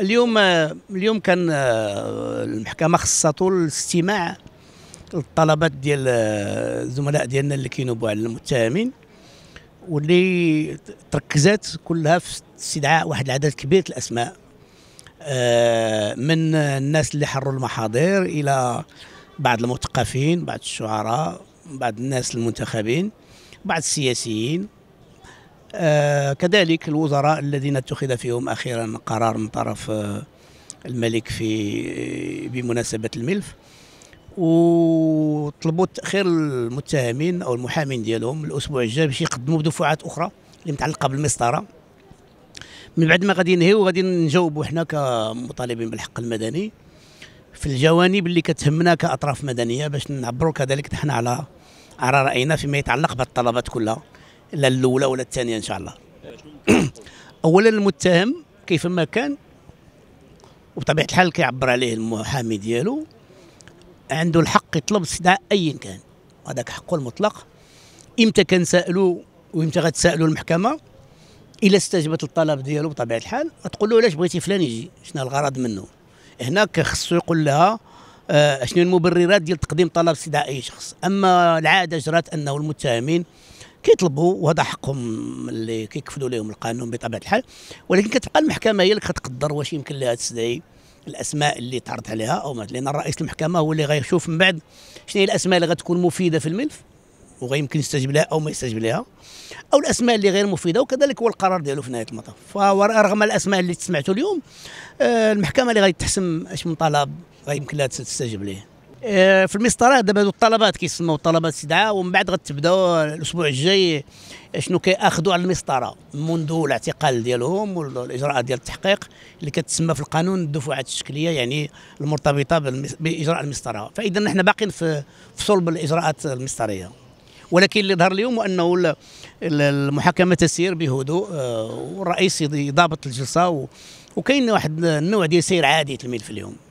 اليوم اليوم كان آه، المحكمه خصته الاستماع للطلبات ديال آه، الزملاء ديالنا اللي كينوبوا على المتهمين واللي تركزات كلها في استدعاء واحد العدد كبير الاسماء آه، من الناس اللي حروا المحاضر الى بعض المثقفين بعض الشعراء بعض الناس المنتخبين بعض السياسيين آه، كذلك الوزراء الذين اتخذ فيهم أخيرا قرار من طرف آه، الملك في آه، بمناسبة الملف وطلبوا تاخير المتهمين او المحامين ديالهم الاسبوع الجاي باش يقدموا دفعات اخرى اللي متعلقه بالمسطره من بعد ما غادي ينهيو غادي نجاوبوا حنا كمطالبين بالحق المدني في الجوانب اللي كتهمنا كاطراف مدنيه باش نعبروا كذلك حنا على على راينا فيما يتعلق بالطلبات كلها لا الاولى ولا الثانيه ان شاء الله اولا المتهم كيف ما كان وبطبيعه الحال كيعبر عليه المحامي ديالو عنده الحق يطلب استدعاء ايا كان هذاك حقه المطلق امتى سألو وامتى غتسالو المحكمه الا استجبت للطلب ديالو بطبيعه الحال غتقول له علاش بغيتي فلان يجي شنو الغرض منه هنا كخصو يقول لها اشنو آه، المبررات ديال تقديم طلب استدعاء اي شخص اما العاده جرات انه المتهمين كيطلبوا وهذا حقهم اللي كيكفلوا لهم القانون بطبيعه الحال ولكن كتبقى المحكمه هي اللي كتقدر واش يمكن لها تستدعي الاسماء اللي تعرض عليها او ما لان رئيس المحكمه هو اللي غيشوف من بعد شنو هي الاسماء اللي غتكون مفيده في الملف وغيمكن يستجيب لها او ما يستجيب لها او الاسماء اللي غير مفيده وكذلك هو القرار ديالو في نهايه المطاف فرغم الاسماء اللي تسمعتوا اليوم آه، المحكمه اللي غتحسم اش من طلب غيمكن لها تستجيب ليه آه، في المسطره دابا هادو الطلبات كيسموا الطلبات استدعاء ومن بعد غتبداو الاسبوع الجاي شنو كياخذوا على المسطره منذ الاعتقال ديالهم والاجراءات ديال التحقيق اللي كتسمى في القانون الدفعات الشكليه يعني المرتبطه باجراء المسطره فاذا نحن باقيين في في صلب الاجراءات المسطريه ولكن اللي ظهر اليوم انه المحاكمه تسير بهدوء آه، والرئيس يضابط الجلسه وكاين واحد النوع ديال سير عادي تلميذ في اليوم